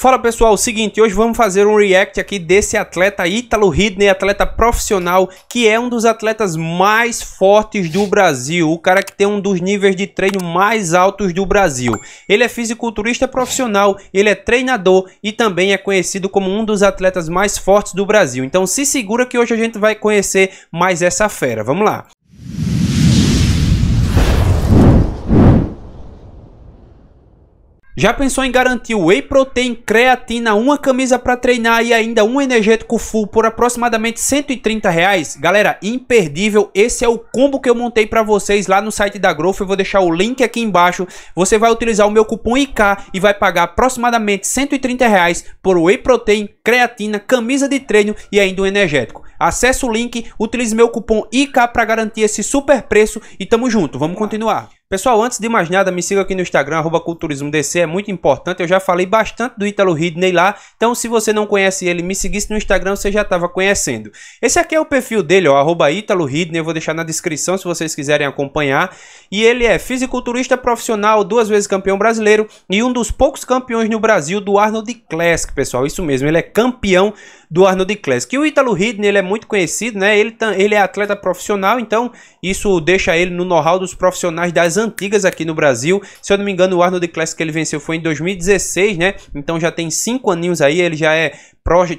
Fala pessoal, é seguinte, hoje vamos fazer um react aqui desse atleta Ítalo Ridney, atleta profissional, que é um dos atletas mais fortes do Brasil, o cara que tem um dos níveis de treino mais altos do Brasil. Ele é fisiculturista profissional, ele é treinador e também é conhecido como um dos atletas mais fortes do Brasil. Então se segura que hoje a gente vai conhecer mais essa fera, vamos lá. Já pensou em garantir whey protein, creatina, uma camisa para treinar e ainda um energético full por aproximadamente 130 reais? Galera, imperdível, esse é o combo que eu montei para vocês lá no site da Growth, eu vou deixar o link aqui embaixo. Você vai utilizar o meu cupom IK e vai pagar aproximadamente 130 reais por whey protein, creatina, camisa de treino e ainda um energético. Acesse o link, utilize meu cupom IK para garantir esse super preço e tamo junto, vamos continuar. Pessoal, antes de mais nada, me siga aqui no Instagram, arroba culturismodc, é muito importante. Eu já falei bastante do Ítalo Ridney lá, então se você não conhece ele, me seguisse no Instagram, você já estava conhecendo. Esse aqui é o perfil dele, ó, arroba Ítalo Ridney, eu vou deixar na descrição se vocês quiserem acompanhar. E ele é fisiculturista profissional, duas vezes campeão brasileiro e um dos poucos campeões no Brasil do Arnold Classic, pessoal. Isso mesmo, ele é campeão do Arnold Classic. que o Ítalo Ridney, ele é muito conhecido, né? Ele, ele é atleta profissional, então isso deixa ele no know-how dos profissionais das antigas aqui no Brasil. Se eu não me engano, o Arnold Classic que ele venceu foi em 2016, né? Então já tem cinco aninhos aí, ele já é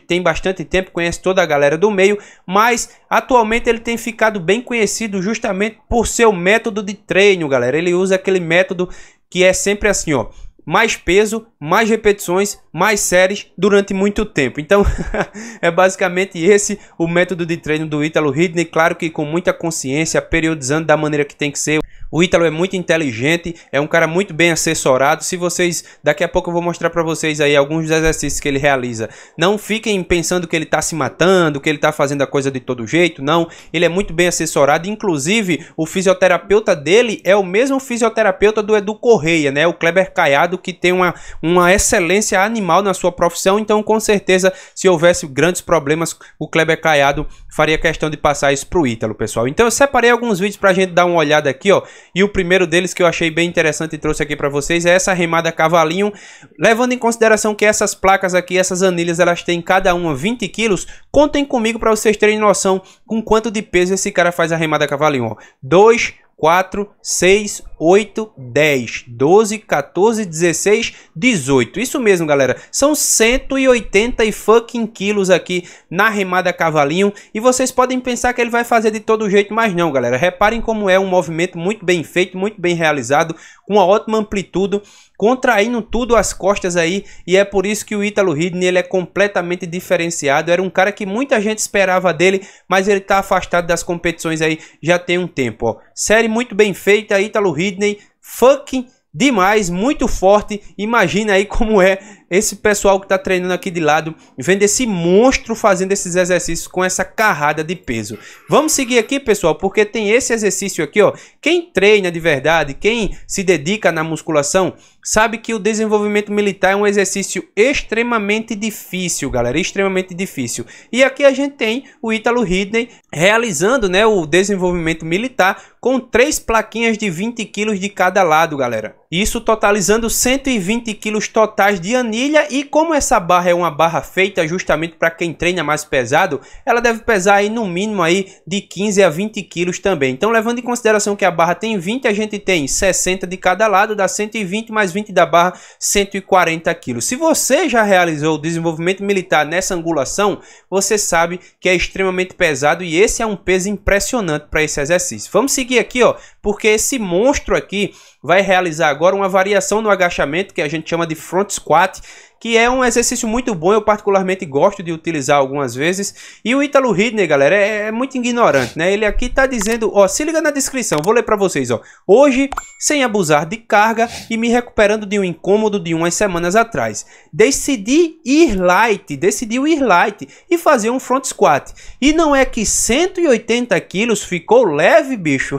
tem bastante tempo, conhece toda a galera do meio, mas atualmente ele tem ficado bem conhecido justamente por seu método de treino, galera. Ele usa aquele método que é sempre assim, ó mais peso, mais repetições, mais séries durante muito tempo. Então, é basicamente esse o método de treino do Ítalo Ridney, claro que com muita consciência, periodizando da maneira que tem que ser. O Ítalo é muito inteligente, é um cara muito bem assessorado. Se vocês, daqui a pouco eu vou mostrar para vocês aí alguns dos exercícios que ele realiza. Não fiquem pensando que ele tá se matando, que ele tá fazendo a coisa de todo jeito, não. Ele é muito bem assessorado, inclusive o fisioterapeuta dele é o mesmo fisioterapeuta do Edu Correia, né? O Kleber Caiado que tem uma, uma excelência animal na sua profissão, então com certeza se houvesse grandes problemas, o Kleber Caiado faria questão de passar isso pro Ítalo, pessoal. Então eu separei alguns vídeos pra gente dar uma olhada aqui, ó. E o primeiro deles que eu achei bem interessante e trouxe aqui para vocês é essa remada cavalinho, levando em consideração que essas placas aqui, essas anilhas, elas têm cada uma 20 quilos. Contem comigo para vocês terem noção com quanto de peso esse cara faz a remada cavalinho. 2 4, 6, 8, 10, 12, 14, 16, 18. Isso mesmo, galera. São 180 e fucking quilos aqui na remada cavalinho. E vocês podem pensar que ele vai fazer de todo jeito, mas não, galera. Reparem como é um movimento muito bem feito, muito bem realizado, com uma ótima amplitude contraindo tudo as costas aí e é por isso que o Ítalo Ridney ele é completamente diferenciado. Era um cara que muita gente esperava dele, mas ele tá afastado das competições aí já tem um tempo, ó. Série muito bem feita, Ítalo Ridney, fucking demais, muito forte. Imagina aí como é esse pessoal que está treinando aqui de lado, vendo esse monstro fazendo esses exercícios com essa carrada de peso. Vamos seguir aqui, pessoal, porque tem esse exercício aqui, ó. Quem treina de verdade, quem se dedica na musculação, sabe que o desenvolvimento militar é um exercício extremamente difícil, galera, extremamente difícil. E aqui a gente tem o Ítalo Hidden realizando né, o desenvolvimento militar com três plaquinhas de 20 quilos de cada lado, galera. Isso totalizando 120 quilos totais de anilha e como essa barra é uma barra feita justamente para quem treina mais pesado, ela deve pesar aí no mínimo aí de 15 a 20 quilos também. Então levando em consideração que a barra tem 20, a gente tem 60 de cada lado, dá 120 mais 20 da barra, 140 quilos. Se você já realizou o desenvolvimento militar nessa angulação, você sabe que é extremamente pesado e esse é um peso impressionante para esse exercício. Vamos seguir aqui, ó, porque esse monstro aqui vai realizar agora uma variação no agachamento que a gente chama de front squat, que é um exercício muito bom, eu particularmente gosto de utilizar algumas vezes. E o Ítalo Ridney, galera, é, é, muito ignorante, né? Ele aqui tá dizendo, ó, se liga na descrição, vou ler para vocês, ó. Hoje, sem abusar de carga e me recuperando de um incômodo de umas semanas atrás. Decidi ir light, decidi ir light e fazer um front squat. E não é que 180 quilos ficou leve, bicho?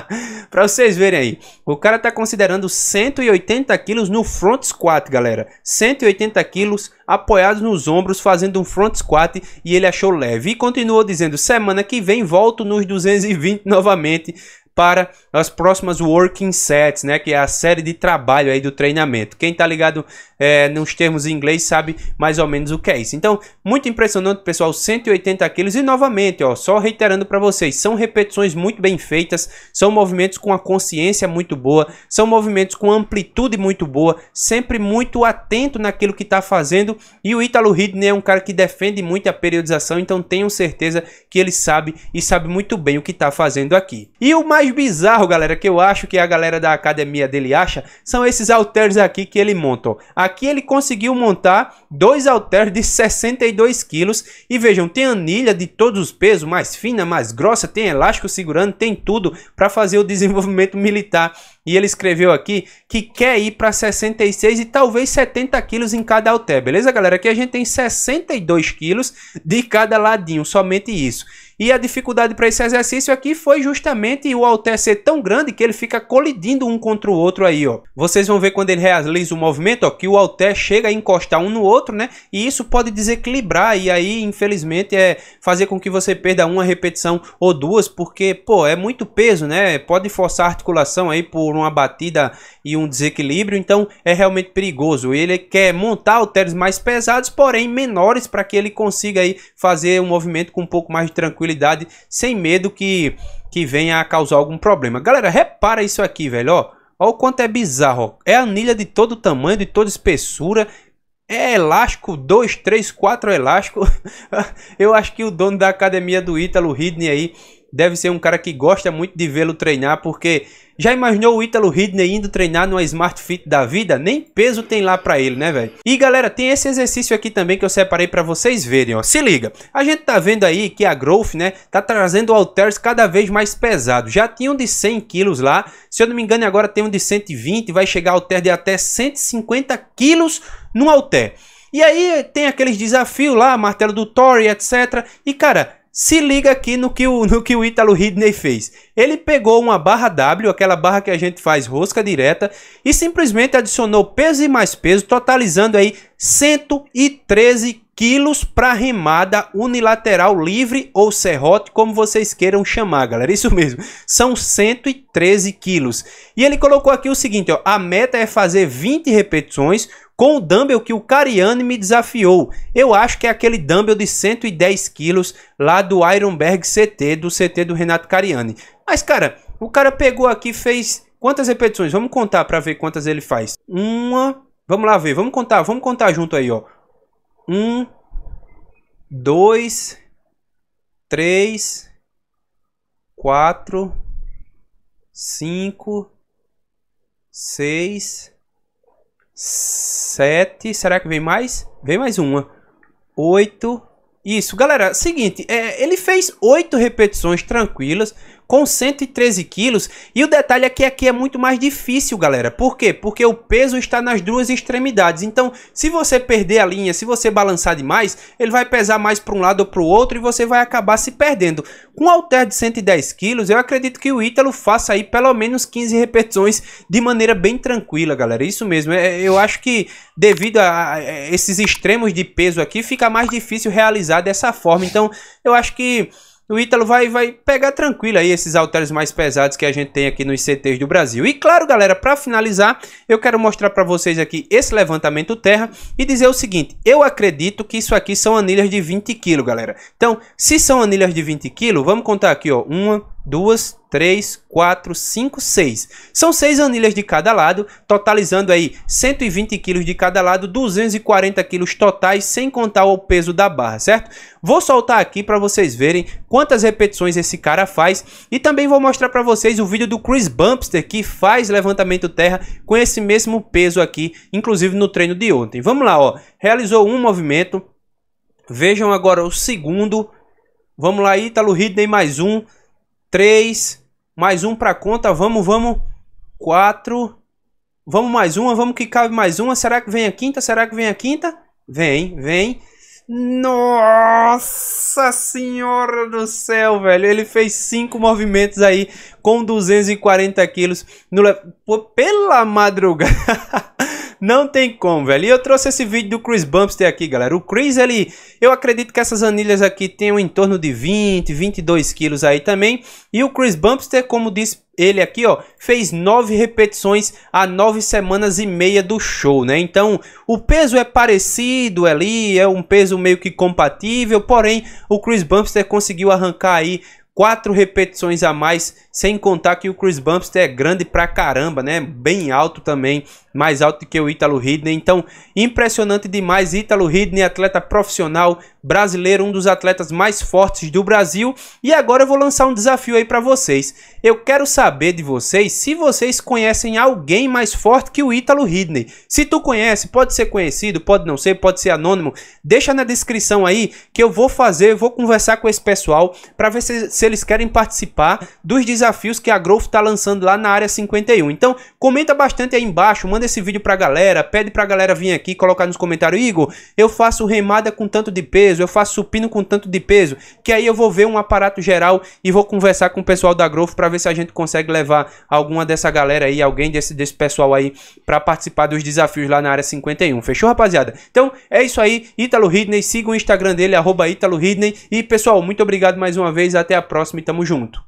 para vocês verem aí, o cara tá considerando 180 quilos no front squat, galera. 180 180 quilos, apoiados nos ombros, fazendo um front squat e ele achou leve. E continuou dizendo: semana que vem volto nos 220 novamente para as próximas working sets, né? Que é a série de trabalho aí do treinamento. Quem tá ligado é, nos termos em inglês sabe mais ou menos o que é isso. Então, muito impressionante, pessoal, 180 quilos. E novamente, ó, só reiterando para vocês, são repetições muito bem feitas, são movimentos com a consciência muito boa, são movimentos com amplitude muito boa, sempre muito atento naquilo que tá fazendo. E o Ítalo Ridney é um cara que defende muito a periodização, então tenham certeza que ele sabe e sabe muito bem o que tá fazendo aqui. E o mais mais bizarro, galera, que eu acho que a galera da academia dele acha, são esses halteres aqui que ele montou. Aqui ele conseguiu montar dois halteres de 62 quilos. E vejam, tem anilha de todos os pesos, mais fina, mais grossa, tem elástico segurando, tem tudo para fazer o desenvolvimento militar. E ele escreveu aqui que quer ir para 66 e talvez 70 quilos em cada halter, beleza, galera? Aqui a gente tem 62 quilos de cada ladinho, somente isso. E a dificuldade para esse exercício aqui foi justamente o halter ser tão grande que ele fica colidindo um contra o outro aí, ó. Vocês vão ver quando ele realiza o movimento, ó, que o halter chega a encostar um no outro, né? E isso pode desequilibrar e aí, infelizmente, é fazer com que você perda uma repetição ou duas, porque, pô, é muito peso, né? Pode forçar a articulação aí por uma batida e um desequilíbrio, então é realmente perigoso. Ele quer montar halteres mais pesados, porém menores, para que ele consiga aí fazer um movimento com um pouco mais de tranquilidade, sem medo que, que venha a causar algum problema. Galera, repara isso aqui, velho, ó. Olha o quanto é bizarro. É anilha de todo tamanho, de toda espessura. É elástico, 2, 3, 4 elástico. Eu acho que o dono da academia do Ítalo Ridney aí deve ser um cara que gosta muito de vê-lo treinar, porque já imaginou o Ítalo Ridney indo treinar numa Smart Fit da vida? Nem peso tem lá para ele, né, velho? E galera, tem esse exercício aqui também que eu separei para vocês verem, ó. Se liga. A gente tá vendo aí que a Growth, né, tá trazendo halteres cada vez mais pesados. Já tinha um de 100 quilos lá. Se eu não me engano, agora tem um de 120, vai chegar alter de até 150 quilos no alter. E aí tem aqueles desafios lá, martelo do Thor etc. E cara, se liga aqui no que o, no que o Ítalo Ridney fez. Ele pegou uma barra W, aquela barra que a gente faz rosca direta, e simplesmente adicionou peso e mais peso, totalizando aí 113 quilos para remada unilateral livre ou serrote, como vocês queiram chamar, galera. Isso mesmo, são 113 quilos. E ele colocou aqui o seguinte, ó, a meta é fazer 20 repetições com o dumbbell que o Cariani me desafiou. Eu acho que é aquele dumbbell de 110 quilos lá do Ironberg CT, do CT do Renato Cariani. Mas, cara, o cara pegou aqui fez quantas repetições? Vamos contar para ver quantas ele faz. Uma, vamos lá ver, vamos contar, vamos contar junto aí, ó. Um, dois, três, quatro, cinco, seis, Sete. Será que vem mais? Vem mais uma. Oito. Isso, galera, seguinte, é, ele fez oito repetições tranquilas, com 113 quilos. E o detalhe é que aqui é muito mais difícil, galera. Por quê? Porque o peso está nas duas extremidades. Então, se você perder a linha, se você balançar demais, ele vai pesar mais para um lado ou para o outro e você vai acabar se perdendo. Com o halter de 110 quilos, eu acredito que o Ítalo faça aí pelo menos 15 repetições de maneira bem tranquila, galera. Isso mesmo. É, eu acho que devido a é, esses extremos de peso aqui, fica mais difícil realizar dessa forma. Então, eu acho que o Ítalo vai, vai pegar tranquilo aí esses halteres mais pesados que a gente tem aqui nos CTs do Brasil. E claro, galera, para finalizar, eu quero mostrar para vocês aqui esse levantamento terra e dizer o seguinte, eu acredito que isso aqui são anilhas de 20 kg, galera. Então, se são anilhas de 20 kg, vamos contar aqui, ó, uma, duas, três, quatro, cinco, seis. São seis anilhas de cada lado, totalizando aí 120 quilos de cada lado, 240 quilos totais, sem contar o peso da barra, certo? Vou soltar aqui para vocês verem quantas repetições esse cara faz e também vou mostrar para vocês o vídeo do Chris Bumpster que faz levantamento terra com esse mesmo peso aqui, inclusive no treino de ontem. Vamos lá, ó. Realizou um movimento. Vejam agora o segundo. Vamos lá, Ítalo Ridney mais um. Três. Mais um pra conta. Vamos, vamos. Quatro. Vamos mais uma. Vamos que cabe mais uma. Será que vem a quinta? Será que vem a quinta? Vem, vem. Nossa senhora do céu, velho. Ele fez cinco movimentos aí com 240 quilos. No... Pô, pela madrugada. Não tem como, velho. E eu trouxe esse vídeo do Chris Bumpster aqui, galera. O Chris, ele... Eu acredito que essas anilhas aqui tenham em torno de 20, 22 quilos aí também. E o Chris Bumpster, como disse ele aqui, ó, fez nove repetições a nove semanas e meia do show, né? Então, o peso é parecido ali, é um peso meio que compatível, porém, o Chris Bumpster conseguiu arrancar aí quatro repetições a mais, sem contar que o Chris Bumpster é grande pra caramba, né? Bem alto também mais alto que o Ítalo Ridney. Então, impressionante demais. Ítalo Ridney, atleta profissional brasileiro, um dos atletas mais fortes do Brasil. E agora eu vou lançar um desafio aí para vocês. Eu quero saber de vocês se vocês conhecem alguém mais forte que o Ítalo Ridney. Se tu conhece, pode ser conhecido, pode não ser, pode ser anônimo. Deixa na descrição aí que eu vou fazer, vou conversar com esse pessoal para ver se, se eles querem participar dos desafios que a Growth está lançando lá na área 51. Então, comenta bastante aí embaixo, manda manda esse vídeo pra galera, pede pra galera vir aqui colocar nos comentários, Igor, eu faço remada com tanto de peso, eu faço supino com tanto de peso, que aí eu vou ver um aparato geral e vou conversar com o pessoal da Growth para ver se a gente consegue levar alguma dessa galera aí, alguém desse, desse pessoal aí para participar dos desafios lá na área 51. Fechou, rapaziada? Então, é isso aí, Ítalo Ridney, siga o Instagram dele, arroba Ítalo Ridney, e pessoal, muito obrigado mais uma vez, até a próxima e tamo junto.